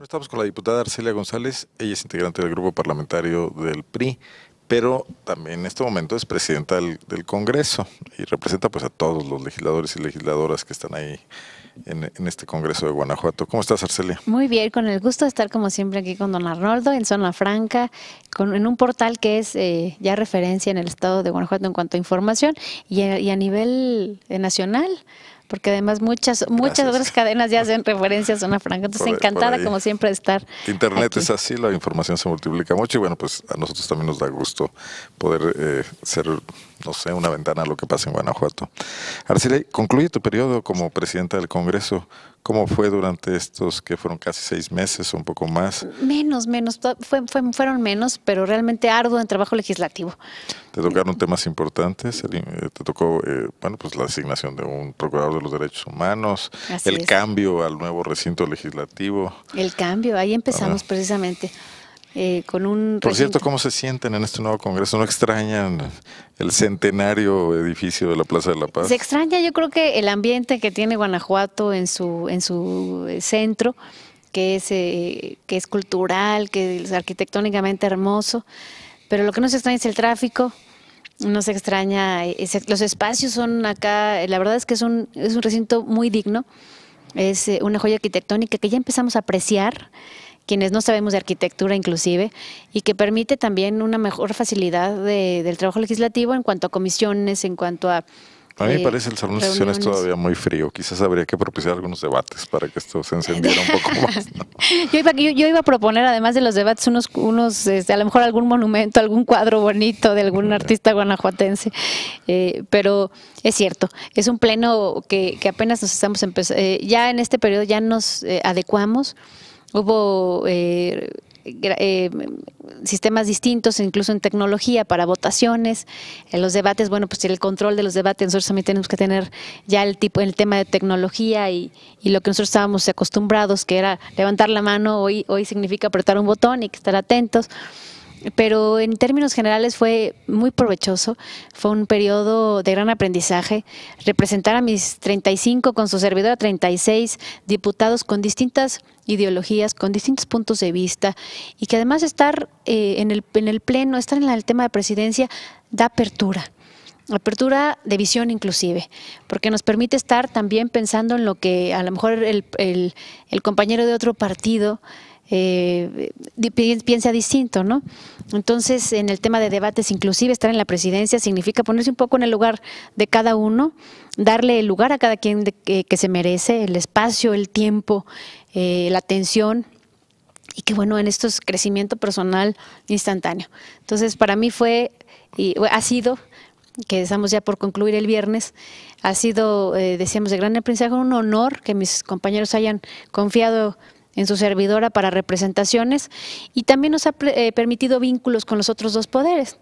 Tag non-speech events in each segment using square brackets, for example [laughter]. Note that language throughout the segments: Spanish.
Estamos con la diputada Arcelia González, ella es integrante del grupo parlamentario del PRI, pero también en este momento es presidenta del, Congreso y representa pues a todos los legisladores y legisladoras que están ahí en, este Congreso de Guanajuato. ¿Cómo estás, Arcelia? Muy bien, con el gusto de estar como siempre aquí con don Arnoldo en Zona Franca, en un portal que es eh, ya referencia en el estado de Guanajuato en cuanto a información y a, y a nivel eh, nacional porque además muchas muchas otras cadenas ya hacen referencia a Zona Franca. Entonces, encantada como siempre de estar. Internet es así, la información se multiplica mucho y bueno, pues a nosotros también nos da gusto poder eh, ser no sé, una ventana a lo que pasa en Guanajuato. Arcile, concluye tu periodo como presidenta del Congreso. ¿Cómo fue durante estos que fueron casi seis meses o un poco más? Menos, menos, fueron menos, pero realmente arduo en trabajo legislativo. Te tocaron temas importantes, eh, te tocó, eh, bueno, pues la asignación de un procurador de los derechos humanos, el cambio al nuevo recinto legislativo. El cambio, ahí empezamos ah. precisamente. Eh, un... Por cierto, ¿cómo se sienten en este nuevo Congreso? ¿No extrañan el centenario edificio de la Plaza de la Paz? Se extraña, yo creo que el ambiente que tiene Guanajuato en su, en su eh, centro, que es, eh, que es cultural, que es arquitectónicamente hermoso, pero lo que nos extraña es el tráfico, No se extraña. los espacios son acá, la verdad es que es un, es un recinto muy digno, es una joya arquitectónica que ya empezamos a apreciar quienes no sabemos de arquitectura inclusive, y que permite también una mejor facilidad del trabajo legislativo en cuanto a comisiones, en cuanto a... A mí me eh, parece el salón de sesiones todavía muy frío. Quizás habría que propiciar algunos debates para que esto se encendiera un poco más. [laughs] yo, iba, iba a proponer, además de los debates, unos, unos este, a lo mejor algún monumento, algún cuadro bonito de algún [laughs] artista guanajuatense. Eh, pero es cierto, es un pleno que, que apenas nos estamos empezando. Eh, ya en este periodo ya nos adecuamos. Hubo eh, eh, sistemas distintos, incluso en tecnología, para votaciones, en los debates, bueno, pues el control de los debates, nosotros también tenemos que tener ya el tipo, el tema de tecnología y, lo que nosotros estábamos acostumbrados, que era levantar la mano, hoy, hoy significa apretar un botón y estar atentos pero en términos generales fue muy provechoso, fue un periodo de gran aprendizaje, representar a mis 35 con su servidora 36 diputados con distintas ideologías, con distintos puntos de vista y que además estar eh, en, el, pleno, estar en el tema de presidencia da apertura apertura de visión inclusive, porque nos permite estar también pensando en lo que a lo mejor el, el compañero de otro partido eh, piensa distinto, ¿no? Entonces, en el tema de debates, inclusive estar en la presidencia significa ponerse un poco en el lugar de cada uno, darle el lugar a cada quien que, se merece, el espacio, el tiempo, eh, la atención y que bueno, en esto es crecimiento personal instantáneo. Entonces, para mí fue y ha sido que estamos ya por concluir el viernes, ha sido, eh, decíamos, de gran aprendizaje, un honor que mis compañeros hayan confiado en su servidora para representaciones y también nos ha eh, permitido vínculos con los otros dos poderes,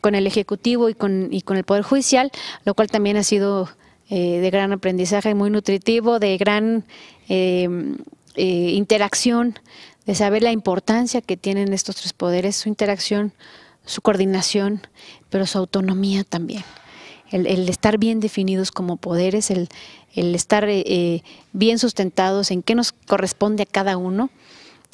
con el Ejecutivo y con, el Poder Judicial, lo cual también ha sido eh, de gran aprendizaje, muy nutritivo, de gran em, eh, interacción, de saber la importancia que tienen estos tres poderes, su interacción, su coordinación, pero su autonomía también el, estar bien definidos como poderes, el, el estar eh, eh, bien sustentados en qué nos corresponde a cada uno,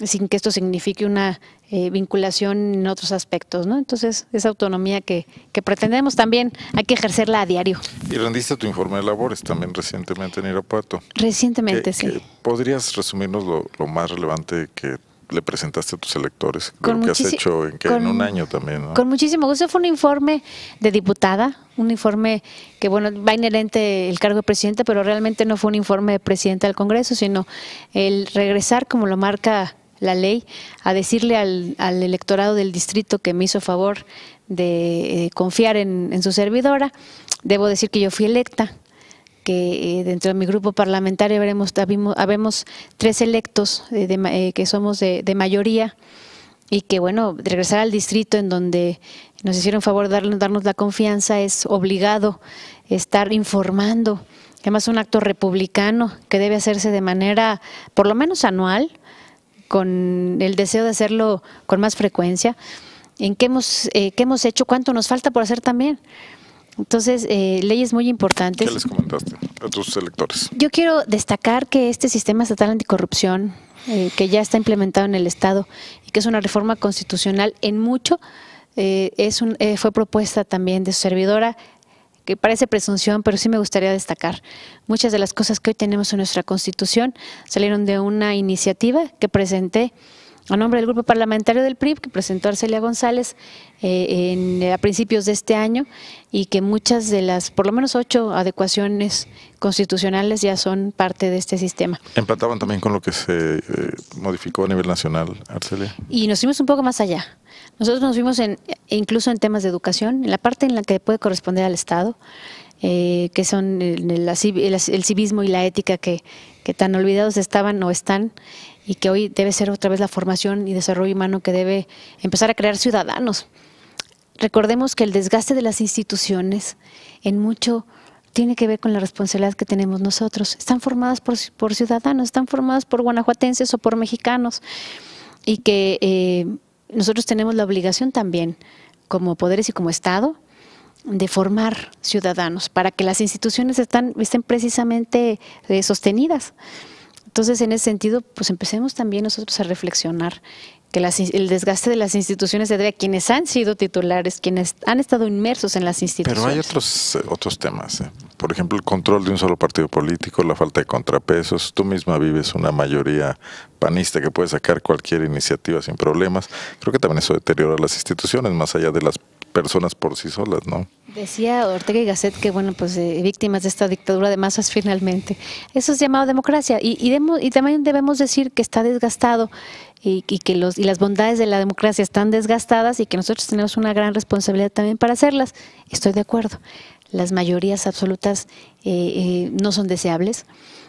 sin que esto signifique una eh, vinculación en otros aspectos, ¿no? Entonces, esa autonomía que, pretendemos también hay que ejercerla a diario. Y rendiste tu informe de labores también recientemente en Irapuato. Recientemente, sí. ¿Podrías resumirnos lo más relevante que le presentaste a tus electores, lo que has hecho en, en un año también. Con muchísimo gusto. Fue un informe de diputada, un informe que, bueno, va inherente el cargo de presidente, pero realmente no fue un informe de presidente del Congreso, sino el regresar, como lo marca la ley, a decirle al, electorado del distrito que me hizo favor de eh, confiar en su servidora. Debo decir que yo fui electa que eh, dentro de mi grupo parlamentario habremos habemos, habemos tres electos eh, eh, que somos de, mayoría y que, bueno, regresar al distrito en donde nos hicieron favor de darnos, la confianza es obligado estar informando. Además, un acto republicano que debe hacerse de manera, por lo menos anual, con el deseo de hacerlo con más frecuencia. ¿En qué hemos, qué hemos hecho? ¿Cuánto nos falta por hacer también? Entonces, eh, leyes muy importantes. ¿Qué les comentaste a tus electores? Yo quiero destacar que este sistema estatal anticorrupción, eh, que ya está implementado en el Estado y que es una reforma constitucional en mucho, eh, es un, eh, fue propuesta también de su servidora, que parece presunción, pero sí me gustaría destacar. Muchas de las cosas que hoy tenemos en nuestra Constitución salieron de una iniciativa que presenté a nombre del Grupo Parlamentario del PRI, que presentó Arcelia González eh, eh, a principios de este año y que muchas de las, por lo menos ocho adecuaciones constitucionales ya son parte de este sistema. ¿Empataban también con lo que se eh, modificó a nivel nacional, Arcelia? Y nos fuimos un poco más allá. Nosotros nos fuimos en, incluso en temas de educación, en la parte en la que puede corresponder al Estado. que son el, civismo y la ética que, que tan olvidados estaban o están y que hoy debe ser otra vez la formación y desarrollo humano que debe empezar a crear ciudadanos. Recordemos que el desgaste de las instituciones en mucho tiene que ver con la responsabilidad que tenemos nosotros. Están formadas por, ciudadanos, están formadas por guanajuatenses o por mexicanos y que eh, nosotros tenemos la obligación también como poderes y como Estado de formar ciudadanos para que las instituciones estén precisamente eh, sostenidas. Entonces, en ese sentido, pues empecemos también nosotros a reflexionar que el desgaste de las instituciones se debe a quienes han sido titulares, quienes han estado inmersos en las instituciones. Pero hay otros, eh, otros temas. Eh. Por ejemplo, el control de un solo partido político, la falta de contrapesos. Tú misma vives una mayoría panista que puede sacar cualquier iniciativa sin problemas. Creo que también eso deteriora las instituciones, más allá de las personas por sí solas, ¿no? Decía Ortega y Gasset que, bueno, pues eh, víctimas de esta dictadura de masas finalmente. Eso es llamado democracia y, y, también debemos decir que está desgastado y, que los, y las bondades de la democracia están desgastadas y que nosotros tenemos una gran responsabilidad también para hacerlas. Estoy de acuerdo. Las mayorías absolutas eh, eh, no son deseables.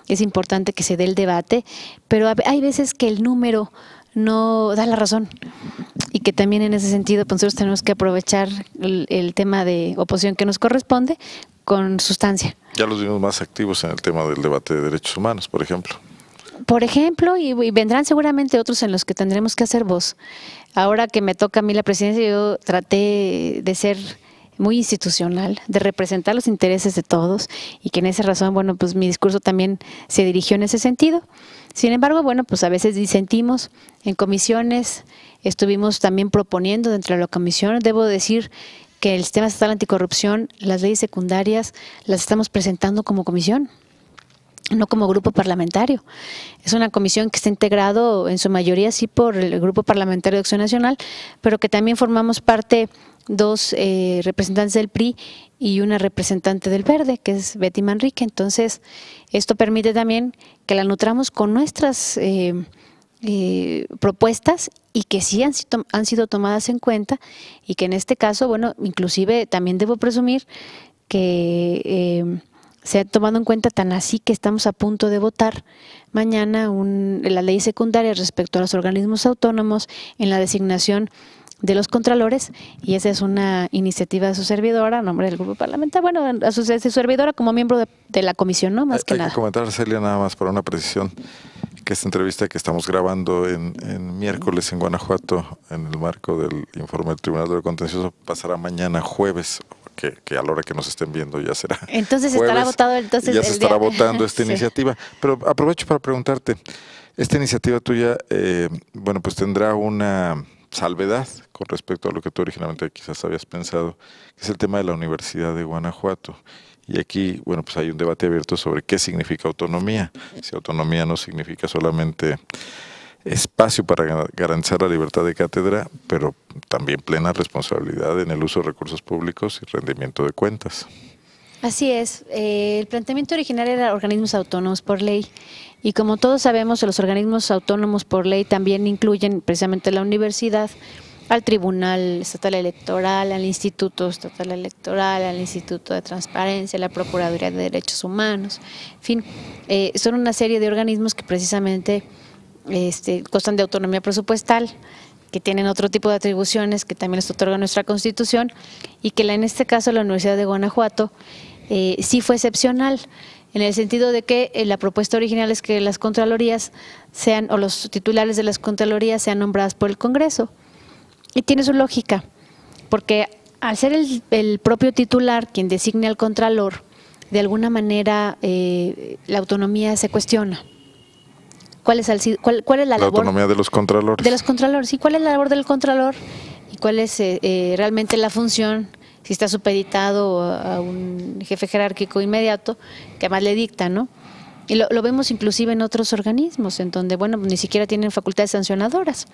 Es importante que se dé el debate, pero hay veces que el número no da la razón. Y que también en ese sentido pues nosotros tenemos que aprovechar el, tema de oposición que nos corresponde con sustancia. Ya los vimos más activos en el tema del debate de derechos humanos, por ejemplo. Por ejemplo, y, y vendrán seguramente otros en los que tendremos que hacer voz. Ahora que me toca a mí la presidencia, yo traté de ser muy institucional, de representar los intereses de todos y que en esa razón, bueno, pues mi discurso también se dirigió en ese sentido. Sin embargo, bueno, pues a veces disentimos en comisiones, estuvimos también proponiendo dentro de la comisión, debo decir que el sistema estatal anticorrupción, las leyes secundarias, las estamos presentando como comisión no como grupo parlamentario. Es una comisión que está integrado en su mayoría sí por el Grupo Parlamentario de Acción Nacional, pero que también formamos parte dos eh, representantes del PRI y una representante del Verde, que es Betty Manrique. Entonces, esto permite también que la nutramos con nuestras eh, eh, propuestas y que sí han, han sido tomadas en cuenta y que en este caso, bueno, inclusive también debo presumir que se ha tomado en cuenta tan así que estamos a punto de votar mañana un, la ley secundaria respecto a los organismos autónomos en la designación de los contralores y esa es una iniciativa de su servidora en nombre del grupo parlamentario, bueno, a su, de su servidora como miembro de, la comisión, ¿no? Más que hay nada. que comentar, Celia, nada más para una precisión, que esta entrevista que estamos grabando en, miércoles en Guanajuato, en el marco del informe del Tribunal de Contencioso, pasará mañana jueves, que, a la hora que nos estén viendo ya será. Entonces estará votado entonces. Ya se estará votando [laughs] esta iniciativa. Pero aprovecho para preguntarte, esta iniciativa tuya, eh, bueno, pues tendrá una salvedad con respecto a lo que tú originalmente quizás habías pensado, que es el tema de la Universidad de Guanajuato. Y aquí, bueno, pues hay un debate abierto sobre qué significa autonomía. Si autonomía no significa solamente espacio para garantizar la libertad de cátedra, pero también plena responsabilidad en el uso de recursos públicos y rendimiento de cuentas. Así es. Eh, el planteamiento original era organismos autónomos por ley. Y como todos sabemos, los organismos autónomos por ley también incluyen precisamente la universidad, al Tribunal Estatal Electoral, al Instituto Estatal Electoral, al Instituto de Transparencia, la Procuraduría de Derechos Humanos, en fin, eh, son una serie de organismos que precisamente este, constan de autonomía presupuestal, que tienen otro tipo de atribuciones que también les otorga nuestra Constitución y que en este caso la Universidad de Guanajuato eh, sí fue excepcional en el sentido de que eh, la propuesta original es que las Contralorías sean, o los titulares de las Contralorías sean nombradas por el Congreso. Y tiene su lógica, porque al ser el, propio titular quien designe al Contralor, de alguna manera eh, la autonomía se cuestiona. ¿Cuál es, cuál, es la, autonomía de los contralores. De los contralores, y ¿Cuál es la labor del contralor? ¿Y cuál es eh, realmente la función si está supeditado a un jefe jerárquico inmediato que además le dicta, ¿no? Y lo, vemos inclusive en otros organismos, en donde, bueno, ni siquiera tienen facultades sancionadoras.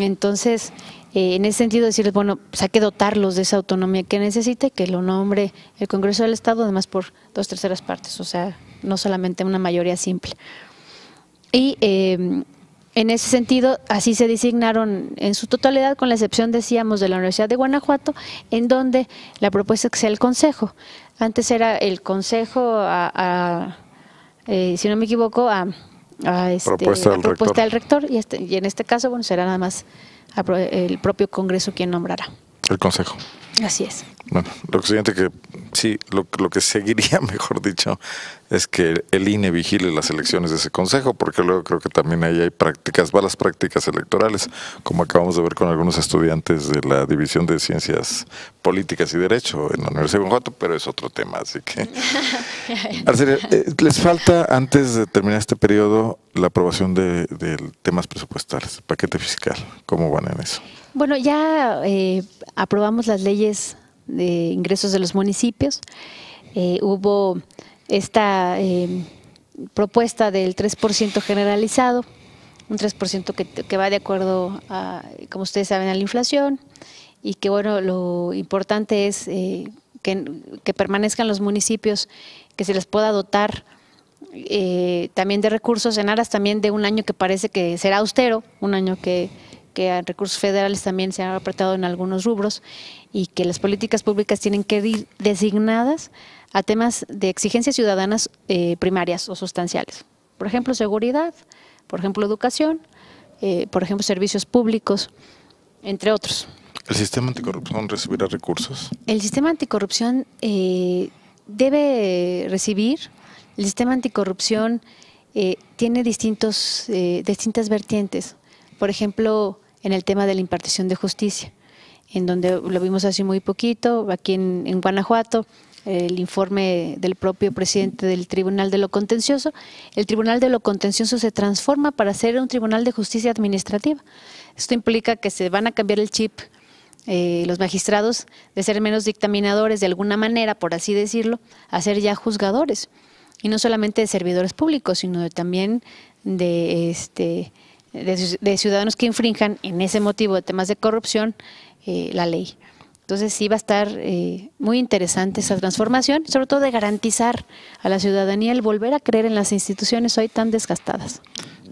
Entonces, eh, en ese sentido, decirles, bueno, pues hay que dotarlos de esa autonomía que necesite, que lo nombre el Congreso del Estado, además por dos terceras partes, o sea, no solamente una mayoría simple. Y eh, en ese sentido, así se designaron en su totalidad, con la excepción, decíamos, de la Universidad de Guanajuato, en donde la propuesta es que sea el Consejo. Antes era el Consejo eh, si no me equivoco, a, a este, propuesta, del, rector. rector, y, este, y en este caso, bueno, será nada más el propio Congreso quien nombrará. El Consejo. Así es. Bueno, lo siguiente que sí, lo, que seguiría, [laughs] mejor dicho, es que el INE vigile las elecciones de ese consejo, porque luego creo que también ahí hay prácticas, malas prácticas electorales, como acabamos de ver con algunos estudiantes de la División de Ciencias Políticas y Derecho en la Universidad de Guanajuato, pero es otro tema, así que... [laughs] Arcelia, eh, les falta, antes de terminar este periodo, la aprobación de, de temas presupuestales, paquete fiscal, ¿cómo van en eso? Bueno, ya eh, aprobamos las leyes de ingresos de los municipios. Eh, hubo esta em, propuesta del 3% generalizado, un 3% que, va de acuerdo, a, como ustedes saben, a la inflación y que bueno, lo importante es eh, que, permanezcan los municipios, que se les pueda dotar también de recursos en aras también de un año que parece que será austero, un año que que recursos federales también se han apretado en algunos rubros y que las políticas públicas tienen que ir designadas a temas de exigencias ciudadanas eh, primarias o sustanciales. Por ejemplo, seguridad, por ejemplo, educación, eh, por ejemplo, servicios públicos, entre otros. ¿El sistema anticorrupción recibirá recursos? El sistema anticorrupción eh, debe recibir, el sistema anticorrupción tiene distintos, distintas vertientes. Por ejemplo, en el tema de la impartición de justicia, en donde lo vimos hace muy poquito, aquí en, Guanajuato, el informe del propio presidente del Tribunal de lo Contencioso. El Tribunal de lo Contencioso se transforma para ser un Tribunal de Justicia Administrativa. Esto implica que se van a cambiar el chip eh, los magistrados de ser menos dictaminadores de alguna manera, por así decirlo, a ser ya juzgadores. Y no solamente de servidores públicos, sino también de este, de, ciudadanos que infrinjan en ese motivo de temas de corrupción eh, la ley. Entonces sí va a estar eh, muy interesante esa transformación, sobre todo de garantizar a la ciudadanía el volver a creer en las instituciones hoy tan desgastadas.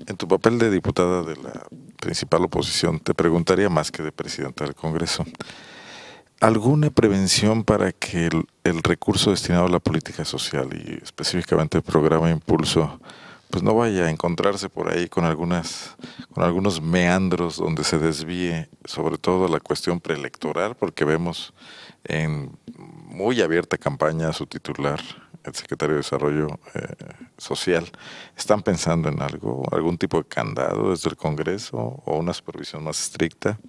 En tu papel de diputada de la principal oposición, te preguntaría más que de presidenta del Congreso, ¿alguna prevención para que el, el recurso destinado a la política social y específicamente el programa Impulso pues no vaya a encontrarse por ahí con algunas con algunos meandros donde se desvíe sobre todo la cuestión preelectoral porque vemos en muy abierta campaña su titular el secretario de Desarrollo eh, Social, ¿están pensando en algo, algún tipo de candado desde el Congreso o una supervisión más estricta?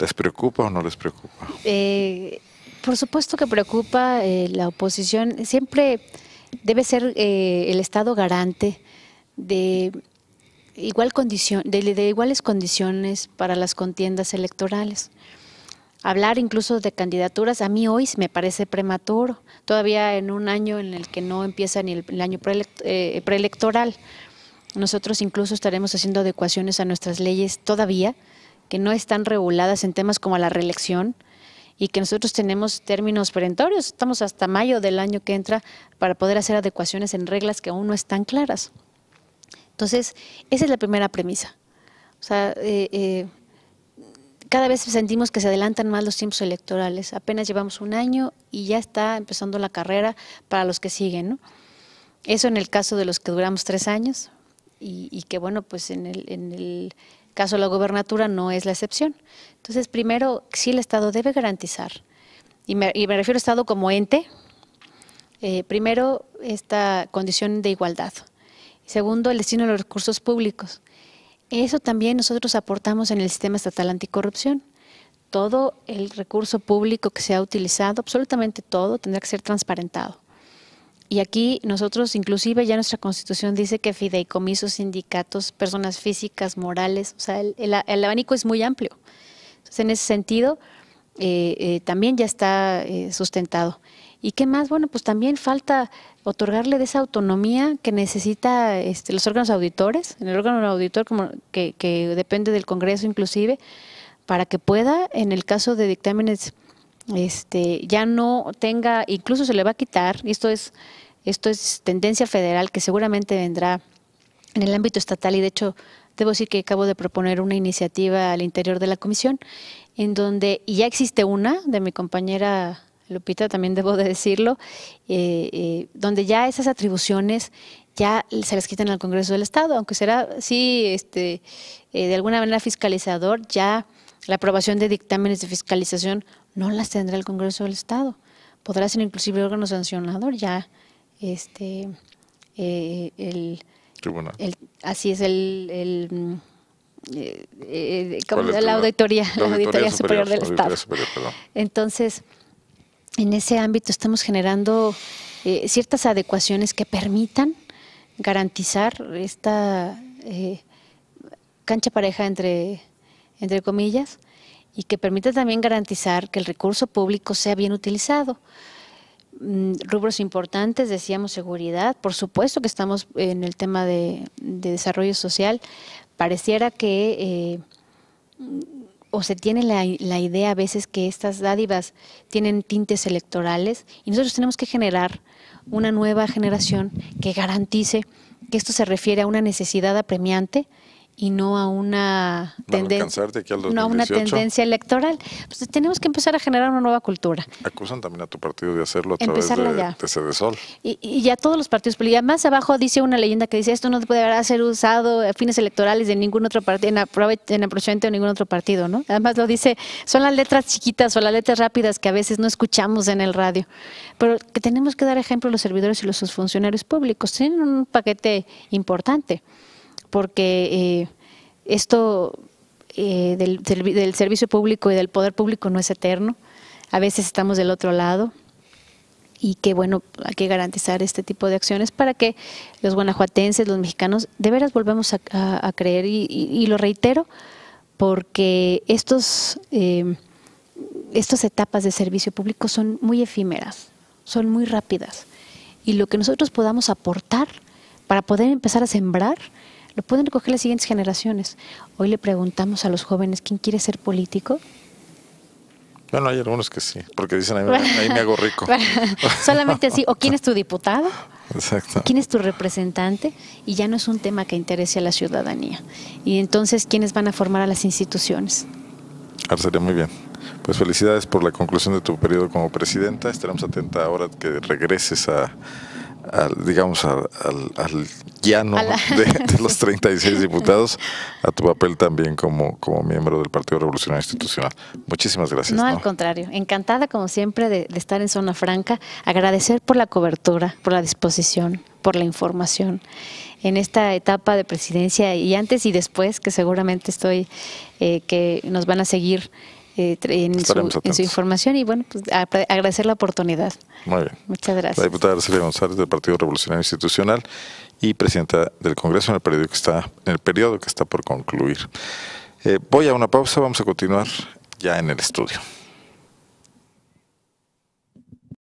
¿Les preocupa o no les preocupa? Eh, por supuesto que preocupa eh, la oposición. Siempre debe ser eh, el Estado garante de, igual condición, de, iguales condiciones para las contiendas electorales. Hablar incluso de candidaturas a mí hoy me parece prematuro, todavía en un año en el que no empieza ni el año eh, preelectoral. Nosotros incluso estaremos haciendo adecuaciones a nuestras leyes todavía, que no están reguladas en temas como la reelección, y que nosotros tenemos términos perentorios. Estamos hasta mayo del año que entra para poder hacer adecuaciones en reglas que aún no están claras. Entonces, esa es la primera premisa. O sea, eh, eh, cada vez sentimos que se adelantan más los tiempos electorales. Apenas llevamos un año y ya está empezando la carrera para los que siguen. Eso en el caso de los que duramos tres años y, que, bueno, pues en el caso la gobernatura no es la excepción. Entonces, primero, sí el Estado debe garantizar, y me, refiero al Estado como ente, eh, primero, esta condición de igualdad. Segundo, el destino de los recursos públicos. Eso también nosotros aportamos en el sistema estatal anticorrupción. Todo el recurso público que se ha utilizado, absolutamente todo, tendrá que ser transparentado. Y aquí nosotros, inclusive ya nuestra constitución dice que fideicomisos, sindicatos, personas físicas, morales, o sea, el, abanico es muy amplio. Entonces, en ese sentido, eh, eh, también ya está eh, sustentado. ¿Y qué más? Bueno, pues también falta otorgarle de esa autonomía que necesita este, los órganos auditores, en el órgano auditor como que, que depende del Congreso inclusive, para que pueda, en el caso de dictámenes este, ya no tenga, incluso se le va a quitar, esto es, esto es tendencia federal que seguramente vendrá en el ámbito estatal y de hecho debo decir que acabo de proponer una iniciativa al interior de la comisión en donde, y ya existe una de mi compañera Lupita, también debo decirlo, eh, eh, donde ya esas atribuciones ya se las quitan al Congreso del Estado, aunque será, sí, este, eh, de alguna manera fiscalizador, ya la aprobación de dictámenes de fiscalización no las tendrá el Congreso del Estado. Podrá ser inclusive órgano sancionador ya este eh, el, tribunal. así es el, mm, eh, eh, la, auditoría, superior, del Estado. Entonces, en ese ámbito estamos generando ciertas adecuaciones que permitan garantizar esta cancha pareja entre, entre comillas y que permita también garantizar que el recurso público sea bien utilizado. Mm, rubros importantes, decíamos seguridad, por supuesto que estamos en el tema de, desarrollo social, pareciera que eh, o se tiene la, la, idea a veces que estas dádivas tienen tintes electorales y nosotros tenemos que generar una nueva generación que garantice que esto se refiere a una necesidad apremiante y no a una, una tendencia electoral. Pues tenemos que empezar a generar una nueva cultura. Acusan también a tu partido de hacerlo a través de, Y, y ya todos los partidos, políticos. más abajo dice una leyenda que dice esto no puede ser usado a fines electorales de ningún otro partido, en, en aprovechamiento de ningún otro partido, Además lo dice, son las letras chiquitas o las letras rápidas que a veces no escuchamos en el radio, pero que tenemos que dar ejemplo a los servidores y los sus funcionarios públicos. Tienen un paquete importante porque... Eh, esto eh, del, servicio público y del poder público no es eterno. A veces estamos del otro lado y que bueno, hay que garantizar este tipo de acciones para que los guanajuatenses, los mexicanos, de veras volvamos a, creer y, lo reitero porque estos, eh, estas etapas de servicio público son muy efímeras, son muy rápidas y lo que nosotros podamos aportar para poder empezar a sembrar lo pueden recoger las siguientes generaciones. Hoy le preguntamos a los jóvenes, ¿quién quiere ser político? Bueno, hay algunos que sí, porque dicen ahí, me hago rico. [laughs] Solamente así, o quién es tu diputado, Exacto. quién es tu representante, y ya no es un tema que interese a la ciudadanía. Y entonces, ¿quiénes van a formar a las instituciones? Ahora muy bien. Pues felicidades por la conclusión de tu periodo como presidenta. Estaremos atenta ahora que regreses a, digamos, al, al, llano [laughs] de, los 36 diputados, a tu papel también como, como miembro del Partido Revolucionario Institucional. Muchísimas gracias. No, al contrario, encantada como siempre de, estar en Zona Franca, agradecer por la cobertura, por la disposición, por la información. En esta etapa de presidencia y antes y después, que seguramente estoy, eh, que nos van a seguir eh, en, su, información y bueno, pues, agradecer la oportunidad. Muy bien. Muchas gracias. La diputada Arcelia González del Partido Revolucionario Institucional y presidenta del Congreso en el periodo que está, en el periodo que está por concluir. Eh, voy a una pausa, vamos a continuar ya en el estudio.